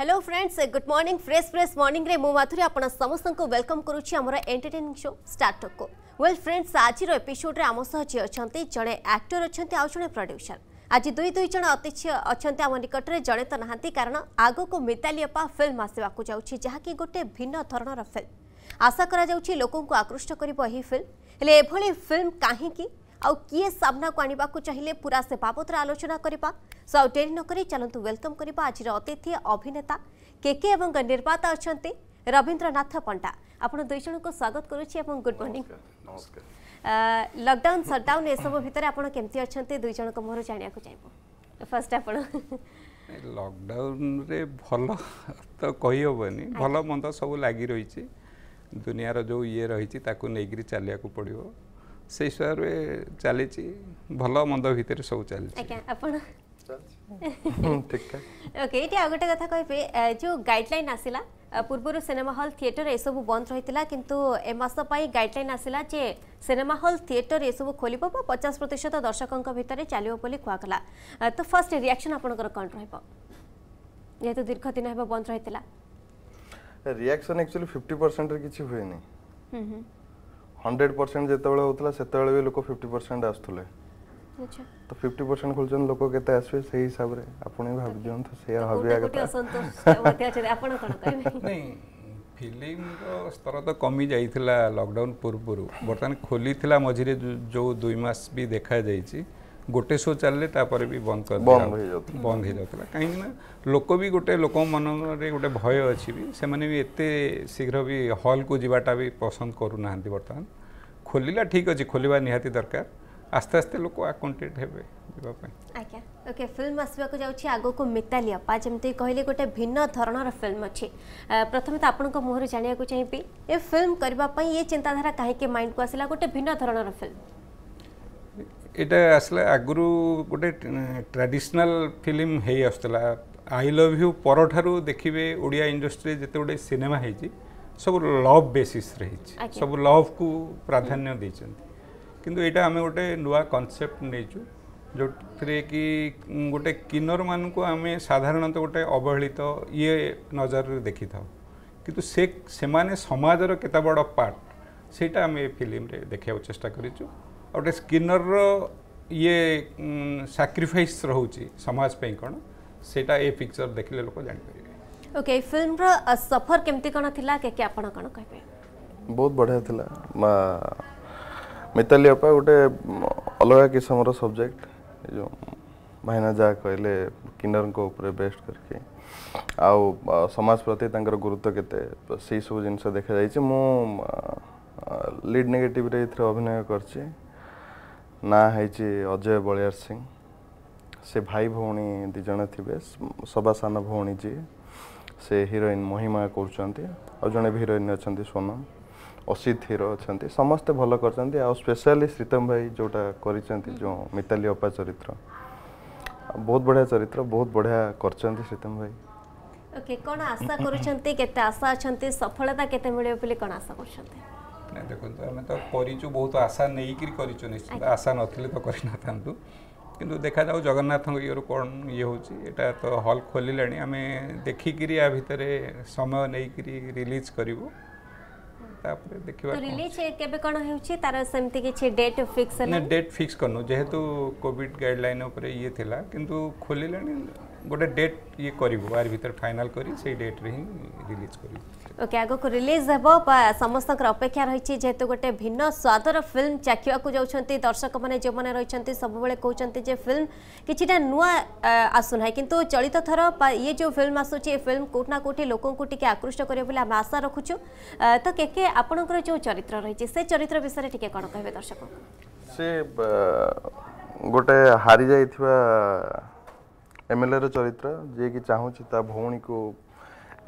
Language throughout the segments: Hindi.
Hello friends good morning fresh fresh morning रे माधुरी आपण समस्त वेलकम करुच्ची आमर एंटरटेनिंग शो स्टार्टअप को वेल फ्रेंड्स आज एपिसोड रे आम सह जी अच्छा जड़े आक्टर अच्छा आउ जड़े प्रड्यूसर आज दुई दुई जन अतिथि अच्छा आम निकट में जड़े तो ना कारण आग को मिताली अपा फिल्म आसवाक जाऊँगी जहाँकि गोटे भिन्न धरणर फिल्म आशा कर लोक आकृष्ट कर फिल्म हेले फिल्म कहीं ଆଉ କିଏ ସାମ୍ନାକୁ ଆଣିବାକୁ ଚାହିଁଲେ ପୁରା ସେ ବାବଦରେ ଆଲୋଚନା କରିବା ସୋ ଆଉ ଡେରି ନକରି ଚାଲନ୍ତୁ ୱେଲକମ୍ କରିବା ଆଜିର ଅତିଥି ଅଭିନେତା କେକେ ଏବଂ ନିର୍ମାତା ଅଛନ୍ତି ରବୀନ୍ଦ୍ରନାଥ ପଣ୍ଡା ଆପଣ ଦୁଇ ଜଣଙ୍କୁ ସ୍ୱାଗତ କରୁଛି ଏବଂ ଗୁଡ୍ ମର୍ଣ୍ଣିଂ ଲକଡାଉନ୍ ସଟଡାଉନ୍ ଏସବୁ ଭିତରେ ଆପଣ କେମିତି ଅଛନ୍ତି ଦୁଇ ଜଣଙ୍କ ମୁହଁରୁ ଜାଣିବାକୁ ଚାହିଁବୁ ଫାର୍ଷ୍ଟ ଆପଣ ଲକଡାଉନରେ ଭଲ ତ କହିହେବନି ଭଲ ମନ୍ଦ ସବୁ ଲାଗି ରହିଛି ଦୁନିଆର ଯେଉଁ ଇଏ ରହିଛି ତାକୁ ନେଇକରି ଚାଲିବାକୁ ପଡ଼ିବ সেই ହିସାବରେ ଚାଲିଛି ଭଲ ମନ୍ଦ ଭିତରେ ସବୁ ଚାଲିଛି ଆଜ୍ଞା ଆପଣ ଓକେ ଏଠି ଆଉ ଗୋଟେ କଥା କହିବେ ଯେଉଁ ଗାଇଡ଼ଲାଇନ୍ ଆସିଲା ପୂର୍ବରୁ ସିନେମା ହଲ୍ ଥିଏଟର ଏସବୁ ବନ୍ଦ ରହିଥିଲା କିନ୍ତୁ ଏ ମାସ ପାଇଁ ଗାଇଡ଼ଲାଇନ୍ ଆସିଲା ଯେ ସିନେମା ହଲ୍ ଥିଏଟର ଏସବୁ ଖୋଲିବ ବା ପଚାଶ ପ୍ରତିଶତ ଦର୍ଶକଙ୍କ ଭିତରେ ଚାଲିବ ବୋଲି କୁହାଗଲା ତ ଫାର୍ଷ୍ଟ ରିଆକ୍ସନ୍ ଆପଣଙ୍କର କ'ଣ ରହିବ ଯେହେତୁ ଦୀର୍ଘ ଦିନ ହେବ ବନ୍ଦ ରହିଥିଲା ରିଆକ୍ସନ୍ ଆକ୍ଚୁଆଲି ଫିଫ୍ଟି ପରସେଣ୍ଟରେ କିଛି ହୁଏନି ହଣ୍ଡ୍ରେଡ଼ ପରସେଣ୍ଟ ଯେତେବେଳେ ହେଉଥିଲା ସେତେବେଳେ ବି ଲୋକ ଫିଫ୍ଟି ପରସେଣ୍ଟ ଆସୁଥିଲେ ତ ଫିଫ୍ଟି ପରସେଣ୍ଟ ଖୋଲୁଛନ୍ତି ଲୋକ କେତେ ଆସିବେ ସେଇ ହିସାବରେ ଆପଣ ବି ଭାବି ଦିଅନ୍ତୁ ସେଇଆ ଭାବିବା କଥା ନାଇଁ ଫିଲ୍ମର ସ୍ତର ତ କମି ଯାଇଥିଲା ଲକଡାଉନ ପୂର୍ବରୁ ବର୍ତ୍ତମାନ ଖୋଲିଥିଲା ମଝିରେ ଯେଉଁ ଦୁଇ ମାସ ବି ଦେଖାଯାଇଛି गोटे शो चल भी बंद कर बंद हो जाता कहीं लोक भी गोटे लोक मन गोटे भय अच्छी से एत शीघ्र भी हल को जीवाटा भी पसंद करूना बर्तमान खोल ठीक अच्छे खोल निहाती दरकार आस्ते आस्ते लोक आकंटेड हे ओके फिल्म आसवाक जाऊँगी को मिताली अपा जमी कहले गोटे भिन्न धरण फिल्म अच्छी प्रथम तो आपण मुहर जानवाक चाहिए ये फिल्म करने ये चिंताधारा कहीं माइंड को आसला गोटे भिन्न धरण फिल्म ଏଇଟା ଆସିଲା ଆଗରୁ ଗୋଟେ ଟ୍ରାଡ଼ିସନାଲ୍ ଫିଲ୍ମ ହେଇ ଆସୁଥିଲା ଆଇ ଲଭ୍ ୟୁ ପରଠାରୁ ଦେଖିବେ ଓଡ଼ିଆ ଇଣ୍ଡଷ୍ଟ୍ରିରେ ଯେତେ ଗୁଡ଼ିଏ ସିନେମା ହେଇଛି ସବୁ ଲଭ୍ ବେସିସ୍ରେ ହେଇଛି ସବୁ ଲଭ୍କୁ ପ୍ରାଧାନ୍ୟ ଦେଇଛନ୍ତି କିନ୍ତୁ ଏଇଟା ଆମେ ଗୋଟେ ନୂଆ କନସେପ୍ଟ ନେଇଛୁ ଯେଉଁଥିରେ କି ଗୋଟେ କିନ୍ନରମାନଙ୍କୁ ଆମେ ସାଧାରଣତଃ ଗୋଟେ ଅବହେଳିତ ଇଏ ନଜରରେ ଦେଖିଥାଉ କିନ୍ତୁ ସେ ସେମାନେ ସମାଜର କେତେ ବଡ଼ ପାର୍ଟ ସେଇଟା ଆମେ ଏ ଫିଲ୍ମରେ ଦେଖିବାକୁ ଚେଷ୍ଟା କରିଛୁ गोटे स्किनर रे साक्रिफाइस रोच समाजपी कौन से पिक्चर देखने लोक जानपर ओके फिल्म सफर केमती कौन थी के, के आपड़ कौन कह बहुत बढ़िया था मिताली अपा गोटे अलग किसम सब्जेक्ट जो भाईना जा कहले किन्नर को उपरे बेस्ट करके आ समाज प्रति गुरुत्व के सब जिन देखा मु लीड नेगेटिव अभिनय करछी ନାଁ ହେଇଛି ଅଜୟ ବଳିଆର ସିଂ ସେ ଭାଇ ଭଉଣୀ ଦୁଇ ଜଣ ଥିବେ ସବା ସାନ ଭଉଣୀ ଯିଏ ସେ ହିରୋଇନ୍ ମହିମା କରୁଛନ୍ତି ଆଉ ଜଣେ ବି ହିରୋଇନ୍ ଅଛନ୍ତି ସୋନମ ଅସିତ ହିରୋ ଅଛନ୍ତି ସମସ୍ତେ ଭଲ କରିଛନ୍ତି ଆଉ ସ୍ପେଶାଲି ଶ୍ରୀତମ ଭାଇ ଯେଉଁଟା କରିଛନ୍ତି ଯେଉଁ ମିତାଲି ଅପା ଚରିତ୍ର ବହୁତ ବଢ଼ିଆ ଚରିତ୍ର ବହୁତ ବଢ଼ିଆ କରିଛନ୍ତି ଶ୍ରୀତମ ଭାଇ ଓକେ କ'ଣ ଆଶା କରୁଛନ୍ତି କେତେ ଆଶା ଅଛନ୍ତି ସଫଳତା କେତେ ମିଳିବ ବୋଲି କ'ଣ ଆଶା କରୁଛନ୍ତି ना देखो आम तो करूँ बहुत आशा नहीं कर आशा नी तो करना कि देखा जाऊ जगन्नाथ कौन ये होटा तो हल खोल आम देखिकी समय नहीं कि रिलीज करूँ देखिबा तो रिलीज केबे गोटे डेट ये करिवो आर भीतर रिलीज करिवो ওকে আগুক রিলিজ হব বা সমস্ত অপেক্ষা রয়েছে যেহেতু গোটে ভিন্ন স্বাদর ফিল্ম চাখিয়া যাচ্ছেন দর্শক মানে যে রয়েছেন সবুলে কৌন যে ফিল্ম কিছুটা নূয়া আসুনা কিন্তু চলিত থর বা ইয়ে যে ফিল্ম আসুচি এ ফিল্ম কোটি না কোটি লোক টিকি আকৃষ্ট করবে বলে আমি আশা রাখুছু তো কে কে আপনার যে চরিত্র রয়েছে সে চরিত্র বিষয়ে টিকি কম কে দর্শক সে গোটে হারি যাই এমএলএ চরিত্র যিয়ে কি চাহুছি তা ভৌণী কু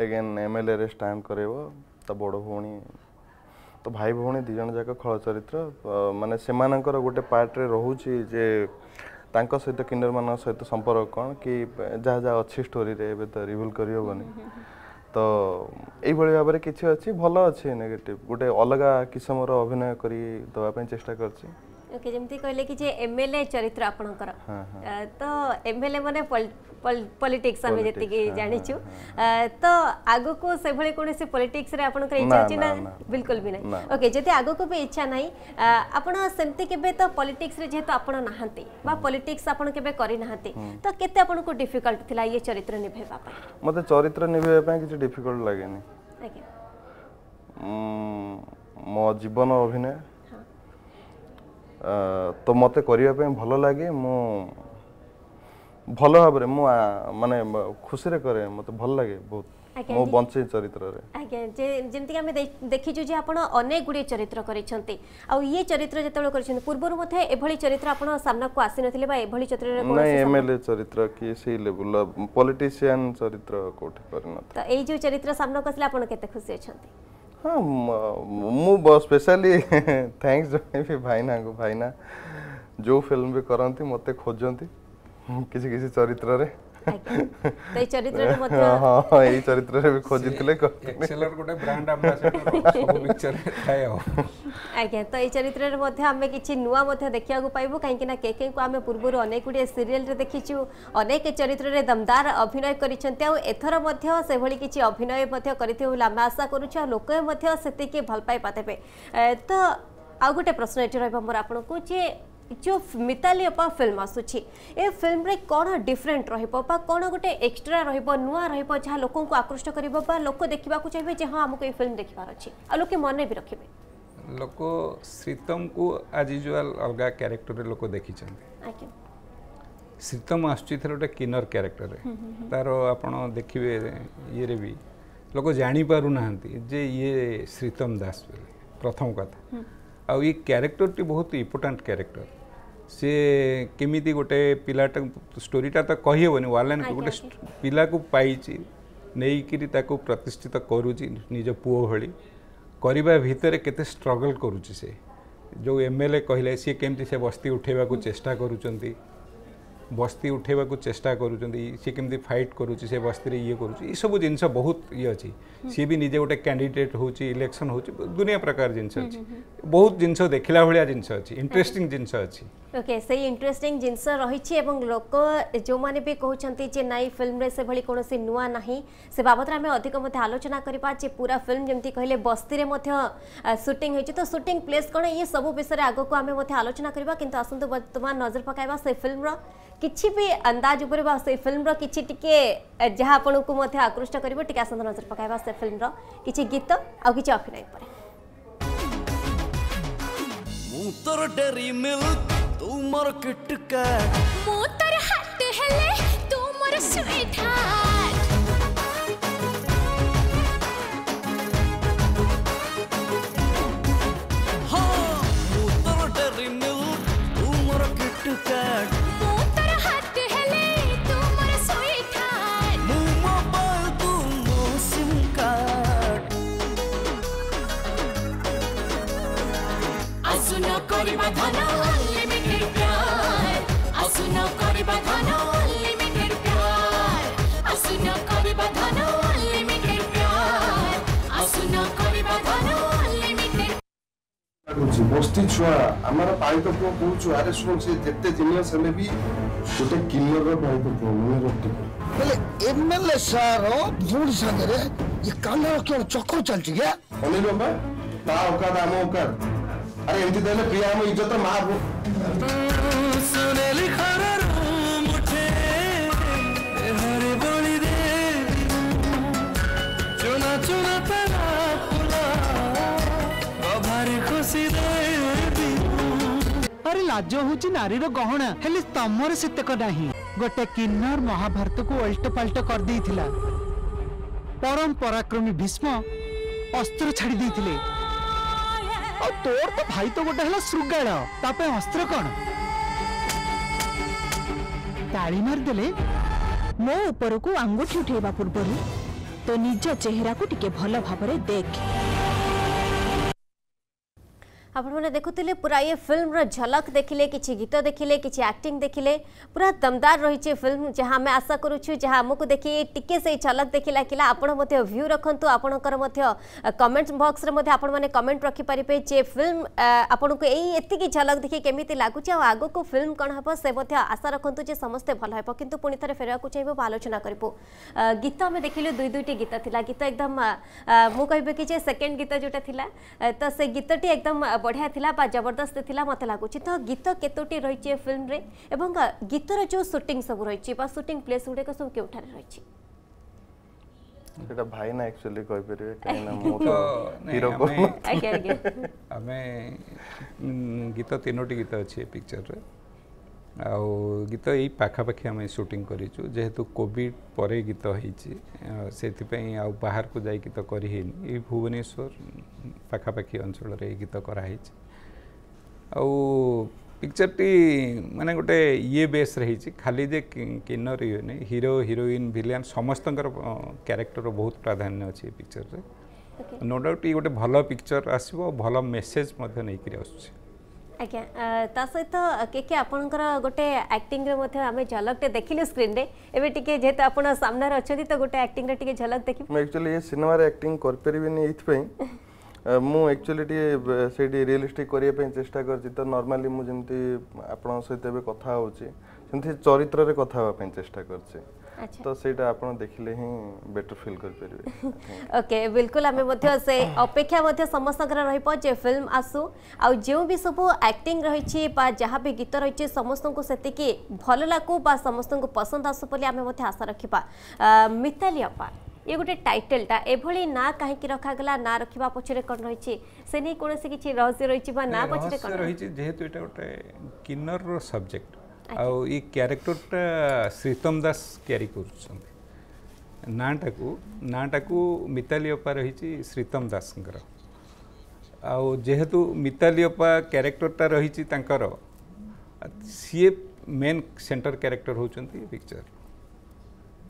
ଏଗେନ୍ ଏମ୍ ଏଲ୍ ଏରେ ଷ୍ଟାଣ୍ଡ କରେଇବ ତା ବଡ଼ ଭଉଣୀ ତ ଭାଇ ଭଉଣୀ ଦୁଇ ଜଣ ଯାକ ଖଳ ଚରିତ୍ର ମାନେ ସେମାନଙ୍କର ଗୋଟେ ପାର୍ଟରେ ରହୁଛି ଯେ ତାଙ୍କ ସହିତ କିନ୍ନରମାନଙ୍କ ସହିତ ସମ୍ପର୍କ କ'ଣ କି ଯାହା ଯାହା ଅଛି ଷ୍ଟୋରିରେ ଏବେ ତ ରିଭିଲ୍ କରିହେବନି ତ ଏଇଭଳି ଭାବରେ କିଛି ଅଛି ଭଲ ଅଛି ନେଗେଟିଭ୍ ଗୋଟେ ଅଲଗା କିସମର ଅଭିନୟ କରି ଦେବା ପାଇଁ ଚେଷ୍ଟା କରିଛି ओके जमती कहले कि जे एमएलए चरित्र आपणकर तो एमएलए माने पॉलिटिक्स हमें जति की जानिछु तो आगो को सेभळे कोने से पॉलिटिक्स रे आपणकर इच्छा अछि ना बिल्कुल भी नहीं ओके जति आगो को भी इच्छा नहीं आपण सेमति केबे तो पॉलिटिक्स रे जेतो आपण नहांती बा पॉलिटिक्स आपण केबे करी नहांती तो केते आपण को डिफिकल्ट थिला ये चरित्र निभेबा पा मते चरित्र निभेबा पा किछ डिफिकल्ट लागेनी आज्ञा मो जीवन अभिनय ତ ମୋତେ କରିବା ପାଇଁ ଭଲ ଲାଗେ ମୁଁ ଭଲ ଭାବରେ ମୁଁ ମାନେ ଖୁସିରେ କରେ ମୋତେ ଭଲ ଲାଗେ ବହୁତ ମୁଁ ବଞ୍ଚେଇ ଚରିତ୍ରରେ ଆଜ୍ଞା ଯେ ଯେମିତିକି ଆମେ ଦେଖିଛୁ ଯେ ଆପଣ ଅନେକ ଗୁଡ଼ିଏ ଚରିତ୍ର କରିଛନ୍ତି ଆଉ ଇଏ ଚରିତ୍ର ଯେତେବେଳେ କରିଛନ୍ତି ପୂର୍ବରୁ ମଧ୍ୟ ଏଭଳି ଚରିତ୍ର ଆପଣ ସାମ୍ନାକୁ ଆସିନଥିଲେ ବା ଏଭଳି ଚରିତ୍ରରେ ନାଇଁ ଏମଏଲଏ ଚରିତ୍ର କି ସେଇ ଲେବୁଲ ପଲିଟିସିଆନ ଚରିତ୍ର କୋଉଠି କରିନଥିଲେ ତ ଏଇ ଯେଉଁ ଚରିତ୍ର ସାମ୍ନାକୁ ଆସିଲେ ଆପଣ କେତେ ଖୁସି ଅଛନ୍ତି ହଁ ମୁଁ ସ୍ପେଶାଲି ଥ୍ୟାଙ୍କସ୍ ଜଣେଇବି ଭାଇନାଙ୍କୁ ଭାଇନା ଯେଉଁ ଫିଲ୍ମ ବି କରନ୍ତି ମୋତେ ଖୋଜନ୍ତି କିଛି କିଛି ଚରିତ୍ରରେ ଏଇ ଚରିତ୍ରରେ ମଧ୍ୟ ହଁ ଏଇ ଚରିତ୍ରରେ ବି ଖୋଜିଥିଲେ ଏକ୍ସେଲର ଗୋଟେ ବ୍ରାଣ୍ଡ ଆମ୍ବାସେଡର ସବୁ ପିକ୍ଚରରେ ଥାଏ ଆଉ ଆଜ୍ଞା ତ ଏଇ ଚରିତ୍ରରେ ମଧ୍ୟ ଆମେ କିଛି ନୂଆ ମଧ୍ୟ ଦେଖିବାକୁ ପାଇବୁ କାହିଁକି ନା କେକେଙ୍କୁ ଆମେ ପୂର୍ବରୁ ଅନେକ ଗୁଡ଼ିଏ ସିରିଏଲରେ ଦେଖିଛୁ ଅନେକ ଚରିତ୍ରରେ ଦମଦାର ଅଭିନୟ କରିଛନ୍ତି ଆଉ ଏଥର ମଧ୍ୟ ସେଭଳି କିଛି ଅଭିନୟ ମଧ୍ୟ କରିଥିବେ ବୋଲି ଆମେ ଆଶା କରୁଛୁ ଆଉ ଲୋକେ ମଧ୍ୟ ସେତିକି ଭଲ ପାଇବା ଦେବେ ତ ଆଉ ଗୋଟେ ପ୍ରଶ୍ନ ଏଠି ରହିବ ମୋର ଆପଣଙ୍କୁ ଯେ जो मिताली अपा फिल्म आसूरी ए फिल्म रे कौन डिफरेंट रहा कौन गोटे एक्सट्रा रुआ रहा लोक आकृष्ट कर लोक देखा चाहिए जो हाँ आमको हम्म, हम्म, हम्म। ये फिल्म देखार अच्छे आगे मन भी रखे लोक श्रीतम को आज यूजुआल अलग क्यारेक्टर लोक देखी श्रीतम आसर गोटे किनर क्यारेक्टर तार आप देखिए ये भी लोक जापर ना जे ये श्रीतम दास प्रथम कथा आ क्यारेक्टर टी बहुत इम्पोर्टाट क्यारेक्टर से केमी गोटे पाटा स्टोरीटा तो कही हेनी वालेन गोटे पिला को पाई नहीं कि प्रतिष्ठित करो पुओ भितर के स्ट्रगल करुच्चे जो एम एल ए कहले सी केमती से बस्ती उठेवा चेस्टा करुँच ବସ୍ତି ଉଠାଇବାକୁ ଚେଷ୍ଟା କରୁଛନ୍ତି ସିଏ କେମିତି ଫାଇଟ୍ କରୁଛି ସେ ବସ୍ତିରେ ଇଏ କରୁଛି ଏସବୁ ଜିନିଷ ବହୁତ ଇଏ ଅଛି ସିଏ ବି ନିଜେ ଗୋଟେ କ୍ୟାଣ୍ଡିଡେଟ୍ ହେଉଛି ଇଲେକ୍ସନ୍ ହେଉଛି ଦୁନିଆ ପ୍ରକାର ଜିନିଷ ଅଛି ବହୁତ ଜିନିଷ ଦେଖିଲା ଭଳିଆ ଜିନିଷ ଅଛି ଇଣ୍ଟରେଷ୍ଟିଂ ଜିନିଷ ଅଛି ଓକେ ସେଇ ଇଣ୍ଟରେଷ୍ଟିଂ ଜିନିଷ ରହିଛି ଏବଂ ଲୋକ ଯେଉଁମାନେ ବି କହୁଛନ୍ତି ଯେ ନାଇଁ ଫିଲ୍ମରେ ସେଭଳି କୌଣସି ନୂଆ ନାହିଁ ସେ ବାବଦରେ ଆମେ ଅଧିକ ମଧ୍ୟ ଆଲୋଚନା କରିବା ଯେ ପୁରା ଫିଲ୍ମ ଯେମିତି କହିଲେ ବସ୍ତିରେ ମଧ୍ୟ ସୁଟିଂ ହୋଇଛି ତ ସୁଟିଂ ପ୍ଲେସ୍ କ'ଣ ଇଏ ସବୁ ବିଷୟରେ ଆଗକୁ ଆମେ ମଧ୍ୟ ଆଲୋଚନା କରିବା କିନ୍ତୁ ଆସନ୍ତୁ ବର୍ତ୍ତମାନ ନଜର ପକାଇବା ସେ ଫିଲ୍ମର କିଛି ବି ଅନ୍ଦାଜ ଉପରେ ବା ସେ ଫିଲ୍ମର କିଛି ଟିକେ ଯାହା ଆପଣଙ୍କୁ ମଧ୍ୟ ଆକୃଷ୍ଟ କରିବ ଟିକେ ଆସନ୍ତୁ ନଜର ପକାଇବା ସେ ଫିଲ୍ମର କିଛି ଗୀତ ଆଉ କିଛି ଅଭିନୟ ଉପରେ ମୁଁ ତୋର ଡେରି ମିଲ୍କ ତୁ ମୋର କିଟକା ମୁଁ ତୋର ହାତ ହେଲେ ତୁ ମୋର ସୁଇଟ୍ ହାର୍ଟ दोस्ती छुआ आमर पालित पुओ कहुचु अरे शुण से जेते जिनियस हेले भी गोटे किलर रो पालित पुओ मने रखते बोले एमएलए सर भूल संगरे ये कान के चक्कर चलछि क्या बोले लो बा ता औकात आम औकात अरे एंती देले प्रिया हम इज्जत मार सुने लिखा लाज हूँ नारी गहना तमर सेतक गोटे किन्नर महाभारत को अल्ट पाल्ट कर परम पराक्रमी भीष्म अस्त्र छाड़ी तोर तो भाई तो गोटे श्रृगा अस्त्र कौन ताली मारिदे मो ऊपर को आंगुठी उठे पूर्व तो निज चेहरा को टिके भल भाव देख आपने देखुले पूरा ये फिल्म रलक देखिले कि गीत देखिले कि आक्टिंग देखिले पूरा दमदार रही है फिल्म जहाँ आम आशा करुच्छू जहाँ आमको देखिए टी से झलक देखे लगे आपू रखु आपणकर कमेंट बक्स में कमेंट रखिपारे जे फिल्म आपण को यही झलक देखिए केमी लगुच आग को फिल्म कौन हम से आशा रखु समस्ते भल हम कि पुणि थे फेरवा को चाहिए आलोचना करूँ गीत आम देखिल दुई दुईट गीत गीत एकदम मुझे कि सेकेंड गीत जोटा था तो से गीतटी एकदम ବଢ଼ିଆ ଥିଲା ବା ଜବରଦସ୍ତ ଥିଲା ମୋତେ ଲାଗୁଛି ତ ଗୀତ କେତୋଟି ରହିଛି ଏ ଫିଲ୍ମରେ ଏବଂ ଗୀତର ଯେଉଁ ସୁଟିଂ ସବୁ ରହିଛି ବା ସୁଟିଂ ପ୍ଲେସ୍ ଗୁଡ଼ିକ ସବୁ କେଉଁଠାରେ ରହିଛି ସେଟା ଭାଇ ନା ଆକ୍ଚୁଆଲି କହିପାରିବେ କାହିଁକି ଆମେ ଗୀତ ତିନୋଟି ଗୀତ ଅଛି ଏ ପିକ୍ଚରରେ ଆଉ ଗୀତ ଏଇ ପାଖାପାଖି ଆମେ ସୁଟିଂ କରିଛୁ ଯେହେତୁ କୋଭିଡ଼୍ ପରେ ଗୀତ ହେଇଛି ସେଥିପାଇଁ ଆଉ ବାହାରକୁ ଯାଇ ଗୀତ କରିହେଇନି ଏଇ ଭୁବନେଶ୍ୱର ପାଖାପାଖି ଅଞ୍ଚଳରେ ଏଇ ଗୀତ କରାହେଇଛି ଆଉ ପିକ୍ଚର୍ଟି ମାନେ ଗୋଟେ ଇଏ ବେସ୍ରେ ହେଇଛି ଖାଲି ଯେ କିନ୍ନର ଇଏ ନାହିଁ ହିରୋ ହିରୋଇନ୍ ଭିଲିଆନ୍ ସମସ୍ତଙ୍କର କ୍ୟାରେକ୍ଟର ବହୁତ ପ୍ରାଧାନ୍ୟ ଅଛି ଏ ପିକ୍ଚର୍ରେ ନୋ ଡାଉଟ୍ ଇଏ ଗୋଟେ ଭଲ ପିକ୍ଚର ଆସିବ ଆଉ ଭଲ ମେସେଜ୍ ମଧ୍ୟ ନେଇକରି ଆସୁଛି ଆଜ୍ଞା ତା ସହିତ କେ କେ ଆପଣଙ୍କର ଗୋଟେ ଆକ୍ଟିଂରେ ମଧ୍ୟ ଆମେ ଝଲକଟେ ଦେଖିଲୁ ସ୍କ୍ରିନ୍ରେ ଏବେ ଟିକେ ଯେହେତୁ ଆପଣ ସାମ୍ନାରେ ଅଛନ୍ତି ତ ଗୋଟେ ଆକ୍ଟିଂରେ ଟିକେ ଝଲକ ଦେଖିବୁ ମୁଁ ଆକ୍ଚୁଆଲି ଏ ସିନେମାରେ ଆକ୍ଟିଂ କରିପାରିବିନି ଏଇଥିପାଇଁ ମୁଁ ଆକ୍ଚୁଆଲି ଟିକେ ସେଇଠି ରିଅଲିଷ୍ଟିକ୍ କରିବା ପାଇଁ ଚେଷ୍ଟା କରିଛି ତ ନର୍ମାଲି ମୁଁ ଯେମିତି ଆପଣଙ୍କ ସହିତ ଏବେ କଥା ହେଉଛି ସେମିତି ଚରିତ୍ରରେ କଥା ହେବା ପାଇଁ ଚେଷ୍ଟା କରିଛି তো সেটা আপন দেখিলে হি বেটার ফিল করি পারিবে ওকে বিলকুল আমি মধ্য সে অপেক্ষা মধ্য সমস্তকর রহিব যে ফিল্ম আসু আউ যে বি সবু অ্যাক্টিং রহিছি বা যাহা বি গীত রহিছি সমস্তଙ୍କୁ সেতিকি ভাল লাগু বা সমস্তଙ୍କୁ পছন্দ আসু বলি আমি মধ্য আশা রাখিবা মিতালি আপা ये गोटे टाइटलटा एभली ना कहीं रखागला ना रखा पचर कौन रही से नहीं कौन किसी रहस्य रही ना पचर जेहेतु ये गोटे किन्नर सब्जेक्ट ଆଉ ଏଇ କ୍ୟାରେକ୍ଟରଟା ଶ୍ରୀତମ ଦାସ କ୍ୟାରି କରୁଛନ୍ତି ନାଁଟାକୁ ନାଁଟାକୁ ମିତାଲି ଅପା ରହିଛି ଶ୍ରୀତମ ଦାସଙ୍କର ଆଉ ଯେହେତୁ ମିତାଲି ଅପା କ୍ୟାରେକ୍ଟରଟା ରହିଛି ତାଙ୍କର ସିଏ ମେନ୍ ସେଣ୍ଟର କ୍ୟାରେକ୍ଟର ହେଉଛନ୍ତି ପିକ୍ଚର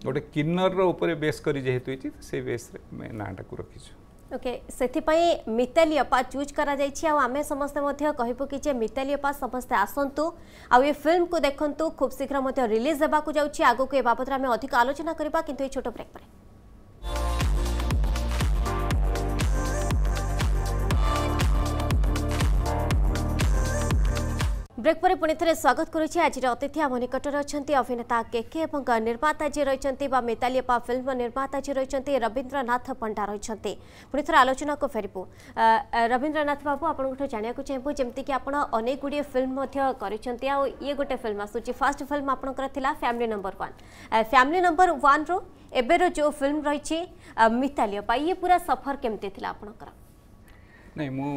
ଗୋଟେ କିନ୍ନରର ଉପରେ ବେସ୍ କରି ଯେହେତୁ ହେଇଛି ସେଇ ବେସ୍ରେ ଆମେ ନାଁଟାକୁ ରଖିଛୁ ଓକେ ସେଥିପାଇଁ ମିତାଲି ଅପା ଚୁଜ୍ କରାଯାଇଛି ଆଉ ଆମେ ସମସ୍ତେ ମଧ୍ୟ କହିବୁ କି ଯେ ମିତାଲି ଅପା ସମସ୍ତେ ଆସନ୍ତୁ ଆଉ ଏ ଫିଲ୍ମକୁ ଦେଖନ୍ତୁ ଖୁବ୍ ଶୀଘ୍ର ମଧ୍ୟ ରିଲିଜ୍ ହେବାକୁ ଯାଉଛି ଆଗକୁ ଏ ବାବଦରେ ଆମେ ଅଧିକ ଆଲୋଚନା କରିବା କିନ୍ତୁ ଏଇ ଛୋଟ ବ୍ରେକ୍ ପରେ ବ୍ରେକ୍ ପରେ ପୁଣି ଥରେ ସ୍ୱାଗତ କରୁଛି ଆଜିର ଅତିଥି ଆମ ନିକଟରେ ଅଛନ୍ତି ଅଭିନେତା କେକେ ଏବଂ ନିର୍ମାତା ଯିଏ ରହିଛନ୍ତି ବା ମେତାଲିଏପା ଫିଲ୍ମ ନିର୍ମାତା ଯିଏ ରହିଛନ୍ତି ରବୀନ୍ଦ୍ରନାଥ ପଣ୍ଡା ରହିଛନ୍ତି ପୁଣି ଥରେ ଆଲୋଚନାକୁ ଫେରିବୁ ରବୀନ୍ଦ୍ରନାଥ ବାବୁ ଆପଣଙ୍କଠୁ ଜାଣିବାକୁ ଚାହିଁବୁ ଯେମିତିକି ଆପଣ ଅନେକ ଗୁଡ଼ିଏ ଫିଲ୍ମ ମଧ୍ୟ କରିଛନ୍ତି ଆଉ ଇଏ ଗୋଟେ ଫିଲ୍ମ ଆସୁଛି ଫାର୍ଷ୍ଟ ଫିଲ୍ମ ଆପଣଙ୍କର ଥିଲା family number one family number ୱାନ୍ରୁ ଏବେର ଯେଉଁ ଫିଲ୍ମ ରହିଛି ମିତାଲିଏପା ଇଏ ପୁରା ସଫର କେମିତି ଥିଲା ଆପଣଙ୍କର ନାଇଁ ମୁଁ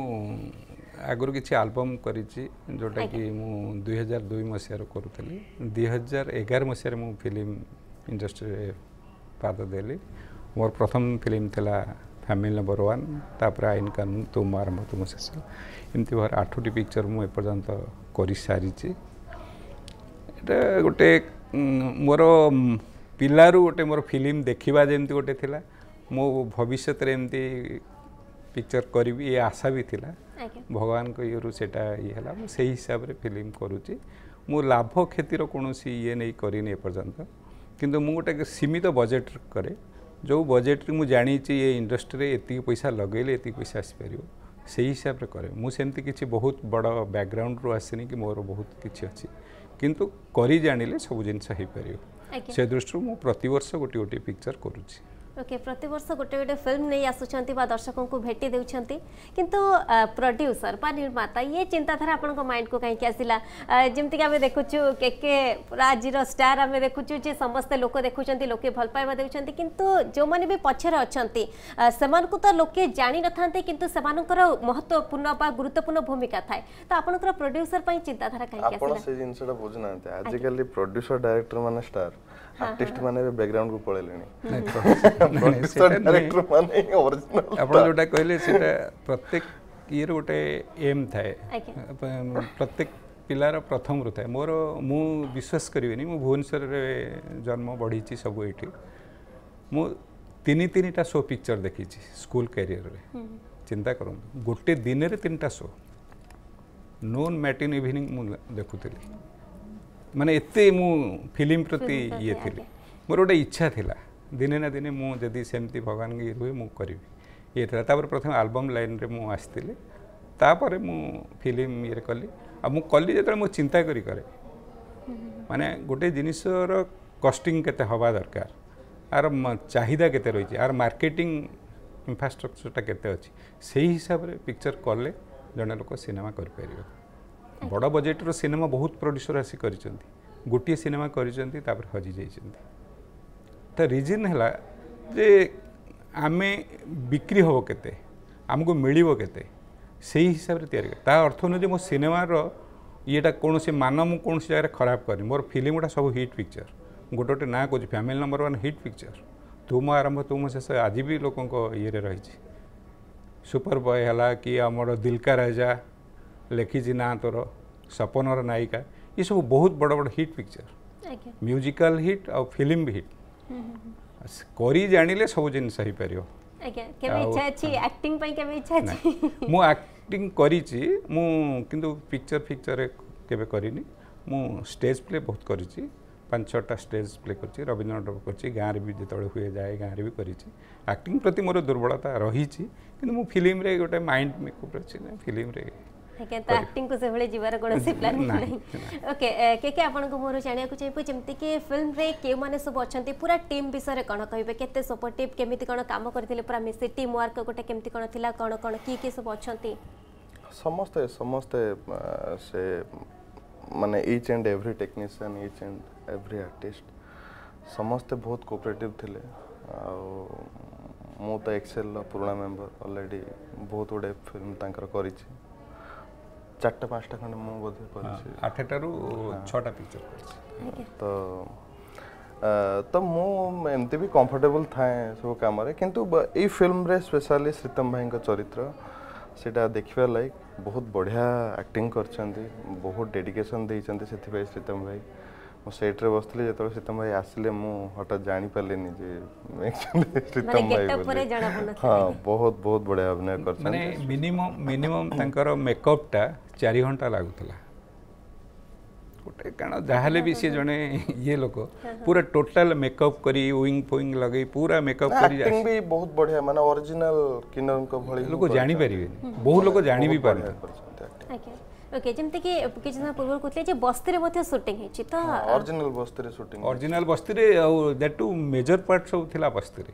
ଆଗରୁ କିଛି ଆଲବମ୍ କରିଛି ଯେଉଁଟାକି ମୁଁ ଦୁଇ ହଜାର ଦୁଇ ମସିହାରୁ କରୁଥିଲି ଦୁଇ ହଜାର ଏଗାର ମସିହାରେ ମୁଁ ଫିଲ୍ମ ଇଣ୍ଡଷ୍ଟ୍ରିରେ ପାଦ ଦେଲି ମୋର ପ୍ରଥମ ଫିଲ୍ମ ଥିଲା ଫ୍ୟାମିଲି ନମ୍ବର ୱାନ୍ ତାପରେ ଆଇନ କାନୁନ ତୁ ମୋ ଆରମ୍ଭ ତୁମ ଶେଷ ଏମିତି ଭାବରେ ଆଠଟି ପିକ୍ଚର ମୁଁ ଏପର୍ଯ୍ୟନ୍ତ କରିସାରିଛି ଏଇଟା ଗୋଟେ ମୋର ପିଲାରୁ ଗୋଟେ ମୋର ଫିଲ୍ମ ଦେଖିବା ଯେମିତି ଗୋଟେ ଥିଲା ମୋ ଭବିଷ୍ୟତରେ ଏମିତି ପିକ୍ଚର କରିବି ଏ ଆଶା ବି ଥିଲା ଭଗବାନଙ୍କ ଇଏରୁ ସେଇଟା ଇଏ ହେଲା ମୁଁ ସେଇ ହିସାବରେ ଫିଲ୍ମ କରୁଛି ମୁଁ ଲାଭ କ୍ଷତିର କୌଣସି ଇଏ ନେଇ କରିନି ଏପର୍ଯ୍ୟନ୍ତ କିନ୍ତୁ ମୁଁ ଗୋଟେ ସୀମିତ ବଜେଟ୍ କରେ ଯେଉଁ ବଜେଟ୍ରେ ମୁଁ ଜାଣିଛି ଏ ଇଣ୍ଡଷ୍ଟ୍ରିରେ ଏତିକି ପଇସା ଲଗେଇଲେ ଏତିକି ପଇସା ଆସିପାରିବ ସେଇ ହିସାବରେ କରେ ମୁଁ ସେମିତି କିଛି ବହୁତ ବଡ଼ ବ୍ୟାକ୍ଗ୍ରାଉଣ୍ଡରୁ ଆସିନି କି ମୋର ବହୁତ କିଛି ଅଛି କିନ୍ତୁ କରି ଜାଣିଲେ ସବୁ ଜିନିଷ ହେଇପାରିବ ସେ ଦୃଷ୍ଟିରୁ ମୁଁ ପ୍ରତିବର୍ଷ ଗୋଟିଏ ଗୋଟିଏ ପିକ୍ଚର କରୁଛି ওকে প্রতবর্ষ গোটে গোটে ফিল্ম নিয়ে আসুচার বা দর্শক ভেটি দেছেন কিন্তু প্রড্ୟୁসর বা নির্মাতা ইয়ে চিন্তাধারা আপনার মাইন্ড কু কী আসা যেমি আমি দেখুছু কেকে পুরা আজির স্টার আমি দেখুছু যে সমস্ত লোক দেখুছেন লোকে ভাল পাইবা দেখুছেন কিন্তু যে বি পছরে অনেক সে তো লোকে জাঁ নথাতে কিন্তু সে মহত্বপূর্ণ বা গুরুত্বপূর্ণ ভূমিকা থাকে তো আপনার প্রড্ୟୁসর চিন্তাধারা কী আপনার সেই জিনিসটা বুঝু না আজকাল প্রড্ୟୁসর ডাইরেক্টর মানে স্টার আর্টিস্ট মানে ব্যাকগ্রাউন্ড কু পড়াইলে ଆପଣ ଯୋଉଟା କହିଲେ ସେଇଟା ପ୍ରତ୍ୟେକ ଇଏର ଗୋଟେ ଏମ୍ ଥାଏ ପ୍ରତ୍ୟେକ ପିଲାର ପ୍ରଥମରୁ ଥାଏ ମୋର ମୁଁ ବିଶ୍ୱାସ କରିବିନି ମୁଁ ଭୁବନେଶ୍ୱରରେ ଜନ୍ମ ବଢ଼ିଛି ସବୁ ଏଇଠି ମୁଁ ତିନି ତିନିଟା ଶୋ ପିକ୍ଚର ଦେଖିଛି ସ୍କୁଲ କ୍ୟାରିୟରରେ ଚିନ୍ତା କରନ୍ତୁ ଗୋଟେ ଦିନରେ ତିନିଟା ଶୋ ନୁନ୍ ମ୍ୟାଟିନ୍ ଇଭିନିଂ ମୁଁ ଦେଖୁଥିଲି ମାନେ ଏତେ ମୁଁ ଫିଲ୍ମ ପ୍ରତି ଇଏ ଥିଲି ମୋର ଗୋଟେ ଇଚ୍ଛା ଥିଲା ଦିନେ ନା ଦିନେ ମୁଁ ଯଦି ସେମିତି ଭଗବାନଙ୍କ ଇଏ ରୁହେ ମୁଁ କରିବି ଇଏ ଥିଲା ତାପରେ ପ୍ରଥମେ ଆଲବମ୍ ଲାଇନ୍ରେ ମୁଁ ଆସିଥିଲି ତାପରେ ମୁଁ ଫିଲ୍ମ ଇଏରେ କଲି ଆଉ ମୁଁ କଲି ଯେତେବେଳେ ମୁଁ ଚିନ୍ତା କରି କରେ ମାନେ ଗୋଟେ ଜିନିଷର କଷ୍ଟିଂ କେତେ ହେବା ଦରକାର ଆର ଚାହିଦା କେତେ ରହିଛି ଆର ମାର୍କେଟିଂ ଇନଫ୍ରାଷ୍ଟ୍ରକ୍ଚରଟା କେତେ ଅଛି ସେଇ ହିସାବରେ ପିକ୍ଚର କଲେ ଜଣେ ଲୋକ ସିନେମା କରିପାରିବ ବଡ଼ ବଜେଟ୍ର ସିନେମା ବହୁତ ପ୍ରଡ୍ୟୁସର ଆସି କରିଛନ୍ତି ଗୋଟିଏ ସିନେମା କରିଛନ୍ତି ତାପରେ ହଜିଯାଇଛନ୍ତି द रिजन है जे आम बिक्री हम के आमको मिलव के हिसाब से या अर्थ नुजे मो सेमार येटा कौन से मान मु कौन जगह खराब करनी मोर फिल्म गुटा सब हिट पिक्चर गोटे गोटे ना कह family number one hit picture तू मो आरंभ तू मो शेष आज भी लोक ईर रही सुपर बॉय है कि आम दिलका राजा लेखी ना तोर सपनर नायिका ये सब बहुत बड़ बड़ हिट पिक्चर म्यूजिकल हिट और फिल्म भी हिट କରି ଜାଣିଲେ ସବୁ ଜିନିଷ ହେଇପାରିବ ମୁଁ ଆକ୍ଟିଂ କରିଛି ମୁଁ କିନ୍ତୁ ପିକ୍ଚର ଫିକ୍ଚରରେ କେବେ କରିନି ମୁଁ ଷ୍ଟେଜ୍ ପ୍ଲେ ବହୁତ କରିଛି ପାଞ୍ଚ ଛଅଟା ଷ୍ଟେଜ୍ ପ୍ଲେ କରିଛି ରବୀନ୍ଦ୍ର ନାଟକ କରିଛି ଗାଁରେ ବି ଯେତେବେଳେ ହୁଏ ଯାଏ ଗାଁରେ ବି କରିଛି ଆକ୍ଟିଂ ପ୍ରତି ମୋର ଦୁର୍ବଳତା ରହିଛି କିନ୍ତୁ ମୁଁ ଫିଲ୍ମରେ ଗୋଟେ ମାଇଣ୍ଡ ମେକଅପ୍ ଅଛି ଫିଲ୍ମରେ କିନ୍ତୁ ଆକ୍ଟିଂକୁ ସେଭଳି ଯିବାର କୌଣସି ପ୍ଲାନ୍ ନାହିଁ ଓକେ କେ କେ ଆପଣଙ୍କୁ ମୋର ଜାଣିବାକୁ ଚାହିଁବୁ ଯେମିତିକି ଫିଲ୍ମରେ କେଉଁମାନେ ସବୁ ଅଛନ୍ତି ପୁରା ଟିମ୍ ବିଷୟରେ କ'ଣ କହିବେ କେତେ ସପୋର୍ଟିଭ୍ କେମିତି କ'ଣ କାମ କରିଥିଲେ ପୁରା ମିଶି ଟିମ୍ ୱାର୍କ ଗୋଟେ କେମିତି କ'ଣ ଥିଲା କ'ଣ କ'ଣ କିଏ କିଏ ସବୁ ଅଛନ୍ତି ସମସ୍ତେ ସମସ୍ତେ ସେ ମାନେ each and every technician each and every artist ସମସ୍ତେ ବହୁତ କୋପରେଟିଭ୍ ଥିଲେ ଆଉ ମୁଁ ତ ଏକ୍ସେଲ୍ର ପୁରୁଣା ମେମ୍ବର ଅଲରେଡ଼ି ବହୁତ ଗୁଡ଼ିଏ ଫିଲ୍ମ ତାଙ୍କର କରିଛି চারটা পাঁচটা খন্ডে মু বোধে করেছি আঠটা রু ছটা পিকচার করেছি তো তো মু এমতি বি কমফর্টেবল থায়ে সব কামরে কিন্তু এই ফিল্ম রে স্পেশালি শ্রীতম ভাইঙ্ক চরিত্র সেটা দেখিবা লাইক বহুত বঢ়িয়া আক্টিং করছন্তি বহুত ডেডিকেশন দেইছন্তি সেথিপাই শ্রীতম ভাই मुझे बस थी जो सीतम भाई आसे मुझे हटात जानपारे सीतम भाई हाँ बहुत बहुत बढ़िया अभिनय कर मिनिमम मिनिमम मेकअपटा चार घंटा लगुला गोटे कारण जहाँ भी सी जड़े ये लोक पूरा टोटल मेकअप कर विंग फुईंग लगे पूरा मेकअप कर बहुत बढ़िया मैं अरिजिनाल किन्नर भाई लोक जापर बहुत लोग जान भी पार्टी ଓକେ ଯେମିତି କି କିଛି ସମୟ ପୂର୍ବରୁ କହୁଥିଲେ ଯେ ବସ୍ତିରେ ମଧ୍ୟ ସୁଟିଂ ହେଇଛି ତ ଅରିଜିନାଲ ବସ୍ତିରେ ସୁଟିଂ ଅରିଜିନାଲ ବସ୍ତିରେ ଆଉ ଦ୍ୟାଟ୍ ଟୁ ମେଜର ପାର୍ଟ ସବୁ ଥିଲା ବସ୍ତିରେ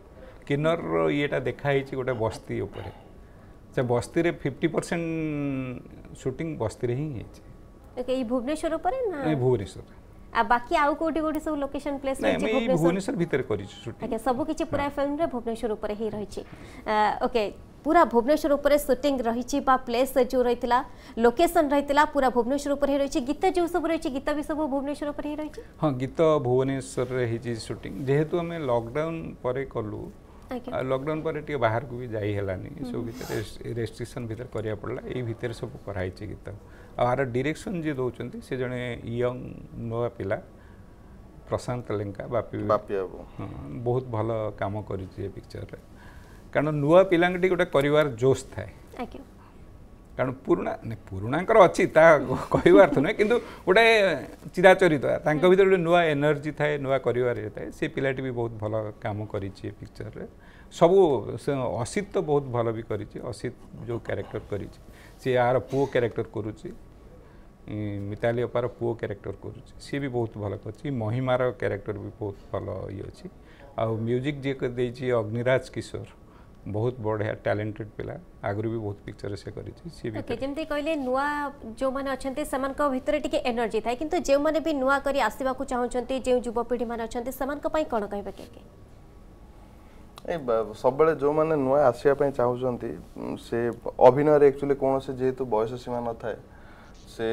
କିନ୍ନରର ଇଏଟା ଦେଖାହେଇଛି ଗୋଟେ ବସ୍ତି ଉପରେ ସେ ବସ୍ତିରେ ଫିଫ୍ଟି ପରସେଣ୍ଟ ସୁଟିଂ ବସ୍ତିରେ ହିଁ ହେଇଛି ଓକେ ଏଇ ଭୁବନେଶ୍ୱର ଉପରେ ନା ଭୁବନେଶ୍ୱର ଆଉ ବାକି ଆଉ କୋଉଠି କୋଉଠି ସବୁ ଲୋକେସନ ପ୍ଲେସ୍ ରହିଛି ଭୁବନେଶ୍ୱର ଭିତରେ କରିଛୁ ସୁଟିଂ ଆଜ୍ଞା ସବୁ କିଛି ପୁରା ଫିଲ୍ମରେ ଭୁବନେଶ୍ୱର ଉପରେ ହିଁ ରହିଛି ଓକେ पूरा भुवनेश्वर उपर सुटिंग रही प्लेस जो रही लोकेसन रही पूरा भुवनेश्वर उपर रही गीत जो सब रही गीत भी सब भुवनेश्वर उपर ही रही हाँ गीत भुवनेश्वर रही सुटिंग जेहेतु आम लकडउन पर कलु लकडाउन पर बाहर को भी जाहलानी सब भाई रेस्ट्रिक्शन भर कर पड़ला ए भीतर सब कराई गीत आर डायरेक्शन जी दउचंती से जड़े यंग नुआ पा प्रशांत लेंका बापी बापी हाँ बहुत भल कम कर पिक्चर में କାରଣ ନୂଆ ପିଲାଙ୍କଠି ଗୋଟେ କରିବାର ଜୋସ୍ ଥାଏ କାରଣ ପୁରୁଣା ପୁରୁଣାଙ୍କର ଅଛି ତା କହିବା ଅର୍ଥ ନୁହେଁ କିନ୍ତୁ ଗୋଟେ ଚିରାଚରିତ ତାଙ୍କ ଭିତରେ ଗୋଟେ ନୂଆ ଏନର୍ଜି ଥାଏ ନୂଆ କରିବାର ଥାଏ ସେ ପିଲାଟି ବି ବହୁତ ଭଲ କାମ କରିଛି ଏ ପିକ୍ଚରରେ ସବୁ ଅସିତ ତ ବହୁତ ଭଲ ବି କରିଛି ଅସିତ ଯେଉଁ କ୍ୟାରେକ୍ଟର କରିଛି ସେ ଏହାର ପୁଅ କ୍ୟାରେକ୍ଟର କରୁଛି ମିତାଲି ଅପାର ପୁଅ କ୍ୟାରେକ୍ଟର କରୁଛି ସିଏ ବି ବହୁତ ଭଲ କରିଛି ମହିମାର କ୍ୟାରେକ୍ଟର ବି ବହୁତ ଭଲ ଇଏ ଅଛି ଆଉ ମ୍ୟୁଜିକ୍ ଯିଏ ଦେଇଛି ଅଗ୍ନିରାଜ କିଶୋର बहुत बढ़िया टैलेंटेड पिला आगु भी बहुत पिक्चर से करके कहले नुआ जो मैंने अच्छा से भितर टी एनर्जी था कि जो मैंने भी नुआ कर आसपाक चाहते जो युवपीढ़ी मैंने अच्छा कौन कह सब जो मैंने नुआ आसवाप चाहते से अभिनय एक्चुअली कौन से जेहेतु बयस सीमा न था से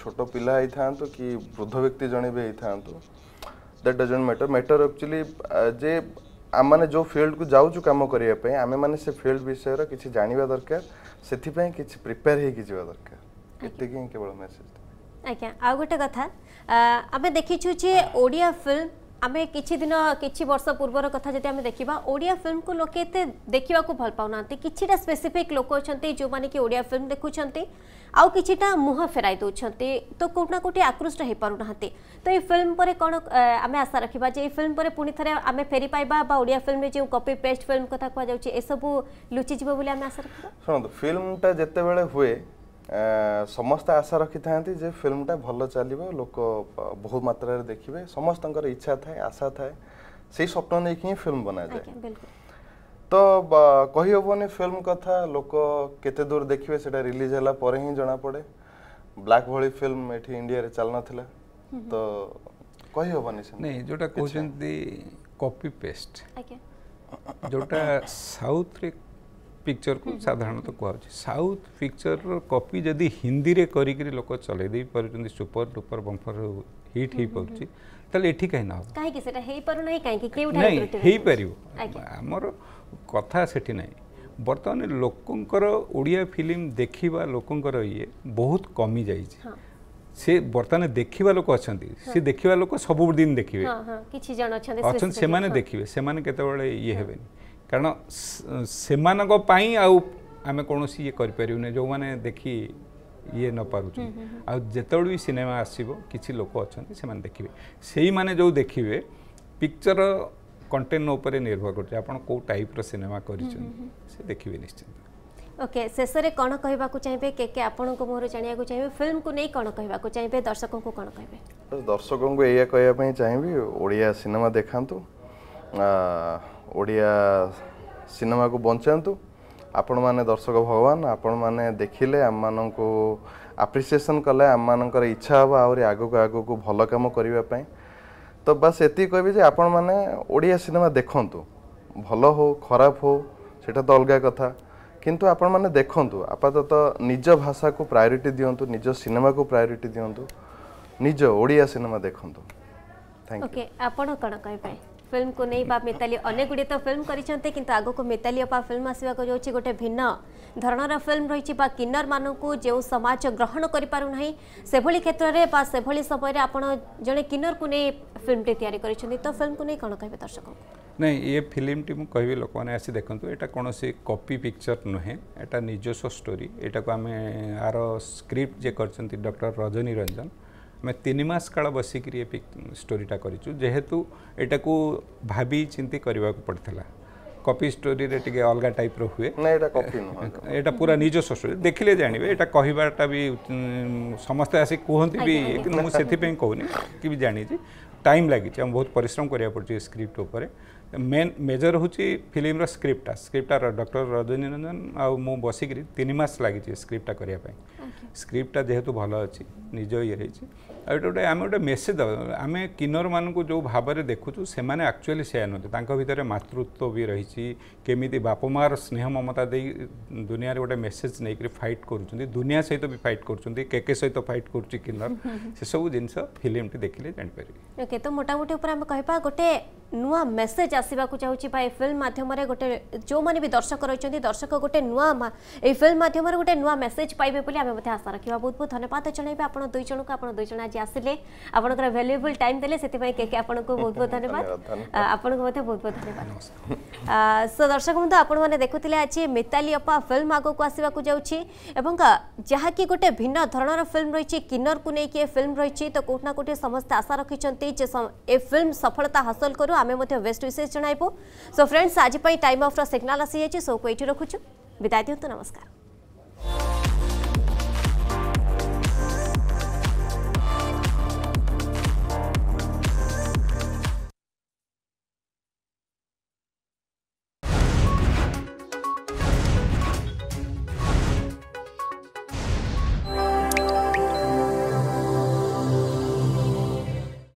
छोट पाई था कि वृद्ध व्यक्ति जन भी था that doesn't matter matter actually जे आम मैंने जो फिल्ड को जाऊँ कम करने आम से फिल्ड विषय किसी जानवा दरकार से किसी प्रिपेयर होगा दरकार केवल मेसेज आज्ञा आउ गोटे कथा आम देखीछे ओडिया फिल्म ଆମେ କିଛି ଦିନ କିଛି ବର୍ଷ ପୂର୍ବର କଥା ଯଦି ଆମେ ଦେଖିବା ଓଡ଼ିଆ ଫିଲ୍ମକୁ ଲୋକେ ଏତେ ଦେଖିବାକୁ ଭଲ ପାଉନାହାନ୍ତି କିଛିଟା ସ୍ପେସିଫିକ୍ ଲୋକ ଅଛନ୍ତି ଯେଉଁମାନେ କି ଓଡ଼ିଆ ଫିଲ୍ମ ଦେଖୁଛନ୍ତି ଆଉ କିଛିଟା ମୁହଁ ଫେରାଇ ଦେଉଛନ୍ତି ତ କେଉଁଠି ନା କେଉଁଠି ଆକୃଷ୍ଟ ହେଇପାରୁନାହାନ୍ତି ତ ଏଇ ଫିଲ୍ମ ପରେ କ'ଣ ଆମେ ଆଶା ରଖିବା ଯେ ଏଇ ଫିଲ୍ମ ପରେ ପୁଣି ଥରେ ଆମେ ଫେରି ପାଇବା ବା ଓଡ଼ିଆ ଫିଲ୍ମରେ ଯେଉଁ କପି ପେଷ୍ଟ ଫିଲ୍ମ କଥା କୁହାଯାଉଛି ଏସବୁ ଲୁଚିଯିବ ବୋଲି ଆମେ ଆଶା ରଖିବା ଶୁଣନ୍ତୁ ଫିଲ୍ମଟା ଯେତେବେଳେ ହୁଏ ସମସ୍ତେ ଆଶା ରଖିଥାନ୍ତି ଯେ ଫିଲ୍ମଟା ଭଲ ଚାଲିବ ଲୋକ ବହୁ ମାତ୍ରାରେ ଦେଖିବେ ସମସ୍ତଙ୍କର ଇଚ୍ଛା ଥାଏ ଆଶା ଥାଏ ସେଇ ସ୍ୱପ୍ନ ନେଇକି ହିଁ ଫିଲ୍ମ ବନାଯାଏ ତ କହିହେବନି ଫିଲ୍ମ କଥା ଲୋକ କେତେ ଦୂର ଦେଖିବେ ସେଇଟା ରିଲିଜ୍ ହେଲା ପରେ ହିଁ ଜଣାପଡ଼େ ବ୍ଲାକ୍ ଭଳି ଫିଲ୍ମ ଏଠି ଇଣ୍ଡିଆରେ ଚାଲିନଥିଲା ତ କହିହେବନି ନାଇଁ ଯେଉଁଟା କହୁଛନ୍ତି କପି ପେଷ୍ଟ ଯେଉଁଟା ସାଉଥରେ पिक्चर को साधारण तो कहु साउथ पिक्चर कॉपी जदि हिंदी रे कर लोक चल सुपर डुपर बम्फर हिट हो पार कहीं आमर कथा से बर्तमान लोकंर ओडिया फिल्म देखा लोकंर ये बहुत कमी जा से बर्तमान देखा लोक अच्छा से देखा लोक सब दिन देखिए अच्छा से देखिए से ये हेनी कारण से आम कौन ये करें जो मैंने देखी ये नपार आते भी सिनेमा आसो किसी लोक अच्छा से देखिए से मैंने जो देखिए पिक्चर कंटेन्ट उपर निर्भर कर टाइप रिनेमा कर देखिए निश्चित ओके शेष में कौन कह चाहिए के के आप जाना चाहिए फिल्म को नहीं कौन कह चाहिए दर्शक को कौन कह दर्शक को यह कह चाहिए ओडिया सिनेमा देखा ଓଡ଼ିଆ ସିନେମାକୁ ବଞ୍ଚାନ୍ତୁ ଆପଣମାନେ ଦର୍ଶକ ଭଗବାନ ଆପଣମାନେ ଦେଖିଲେ ଆମମାନଙ୍କୁ ଆପ୍ରିସିଏସନ୍ କଲେ ଆମମାନଙ୍କର ଇଚ୍ଛା ହେବ ଆହୁରି ଆଗକୁ ଆଗକୁ ଭଲ କାମ କରିବା ପାଇଁ ତ ବାସ୍ ଏତିକି କହିବି ଯେ ଆପଣମାନେ ଓଡ଼ିଆ ସିନେମା ଦେଖନ୍ତୁ ଭଲ ହେଉ ଖରାପ ହେଉ ସେଇଟା ତ ଅଲଗା କଥା କିନ୍ତୁ ଆପଣମାନେ ଦେଖନ୍ତୁ ଆପାତତଃ ନିଜ ଭାଷାକୁ ପ୍ରାୟୋରିଟି ଦିଅନ୍ତୁ ନିଜ ସିନେମାକୁ ପ୍ରାୟୋରିଟି ଦିଅନ୍ତୁ ନିଜ ଓଡ଼ିଆ ସିନେମା ଦେଖନ୍ତୁ ଥ୍ୟାଙ୍କ ୟୁ ଆପଣ କ'ଣ କହିବେ फिल्म को नहीं बा मिताली अनेक गुड़े तो फिल्म करते किंतु आगो को मिताली अपा फिल्म आसीबा को गोटे भिन्न धरणर फिल्म रही बा किन्नर मानकू जो समाज ग्रहण कर पारु सेभली क्षेत्र रे बा समय रे आपण जने किन्नर को नहीं फिल्म टी तयारी तो फिल्म को नहीं कौन कह दर्शक ନାଇଁ ଏ ଫିଲ୍ମଟି ମୁଁ କହିବି ଲୋକମାନେ ଆସି ଦେଖନ୍ତୁ ଏଇଟା କୌଣସି କପି ପିକ୍ଚର ନୁହେଁ ଏଇଟା ନିଜସ୍ୱ ଷ୍ଟୋରି ଏଇଟାକୁ ଆମେ ଆର ଆମେ ତିନି ମାସ କାଳ ବସିକିରି ଏ ଷ୍ଟୋରିଟା କରିଛୁ ଯେହେତୁ ଏଟାକୁ ଭାବି ଚିନ୍ତି କରିବାକୁ ପଡ଼ିଥିଲା କପି ଷ୍ଟୋରିରେ ଟିକେ ଅଲଗା ଟାଇପ୍ର ହୁଏ ଏଇଟା ପୁରା ନିଜସ୍ୱ ଷ୍ଟୋରି ଦେଖିଲେ ଜାଣିବେ ଏଇଟା କହିବାଟା ବି ସମସ୍ତେ ଆସି କୁହନ୍ତି ବି କିନ୍ତୁ ମୁଁ ସେଥିପାଇଁ କହୁନି କି ବି ଜାଣିଛି ଟାଇମ୍ ଲାଗିଛି ଆମେ ବହୁତ ପରିଶ୍ରମ କରିବାକୁ ପଡ଼ୁଛି ସ୍କ୍ରିପ୍ଟ ଉପରେ मेन मेजर ହେଉଛି ଫିଲ୍ମର ସ୍କ୍ରିପ୍ଟଟା ସ୍କ୍ରିପ୍ଟଟା ଡକ୍ଟର ରଜନୀରଞ୍ଜନ ଆଉ ମୁଁ ବସିକିରି ତିନି ମାସ ଲାଗିଛି ସ୍କ୍ରିପ୍ଟଟା କରିବା ପାଇଁ ସ୍କ୍ରିପ୍ଟଟା ଯେହେତୁ ଭଲ ଅଛି ନିଜ ଇଏ ହେଇଛି ଆଉ ଏଇଟା ଗୋଟେ ଆମେ ଗୋଟେ ମେସେଜ ଦେବା ଆମେ କିନ୍ନରମାନଙ୍କୁ ଯେଉଁ ଭାବରେ ଦେଖୁଛୁ ସେମାନେ ଆକ୍ଚୁଆଲି ସେୟା ନୁହନ୍ତି ତାଙ୍କ ଭିତରେ ମାତୃତ୍ୱ ବି ରହିଛି କେମିତି ବାପା ମାଆର ସ୍ନେହ ମମତା ଦେଇ ଦୁନିଆରେ ଗୋଟେ ମେସେଜ ନେଇକରି ଫାଇଟ୍ କରୁଛନ୍ତି ଦୁନିଆ ସହିତ ବି ଫାଇଟ୍ କରୁଛନ୍ତି କେକେ ସହିତ ଫାଇଟ୍ କରୁଛି କିନ୍ନର ସେସବୁ ଜିନିଷ ଫିଲ୍ମଟି ଦେଖିଲେ ଜାଣିପାରିବେ ଓକେ ତ ମୋଟାମୋଟି ଉପରେ ଆମେ କହିବା ଗୋଟେ ନୂଆ ମେସେଜ আসবাক চাহুছি বা এই ফিল্ম মাধ্যমে গোটে যে দর্শক রয়েছেন দর্শক গোটে নূয় এই ফিল্ম মাধ্যমে গোটে নূয় মেসেজ পাইবে বলে আমি মধ্যে আশা রাখা বহুত বহুত ধন্যবাদ জনাইবে আপনার দুই জনক আপনার দুই জন আজ আসলে আপনার ভ্যালুয়েবল টাইম দেলে সেপাই কে কে আপনার বহুত বহুত ধন্যবাদ আপনার মধ্যে বহুত বহুত ধন্যবাদ সো দর্শক বন্ধু আপনার দেখুলে আজ মিতালি অপা ফিল্ম আগুক আসবাক যাচ্ছি এবং যা কি গোটে ভিন্ন ধরনের ফিল্ম রয়েছে কিন্নরকু নেই এ ফিল্ম রয়েছে তো কোটি না কোটি সমস্ত আশা রাখি যে এ ফিল্ম সফলতা হাসল করু আমি মধ্যে best wishes message so so ଆଜି ପାଇଁ ଟାଇମ୍ ଅଫ୍ର ସିଗ୍ନାଲ୍ ଆସିଯାଇଛି ସୋକୁ ଏଇଠି ରଖୁଛୁ વિદાય ଦିଅନ୍ତୁ ନମସ୍କାର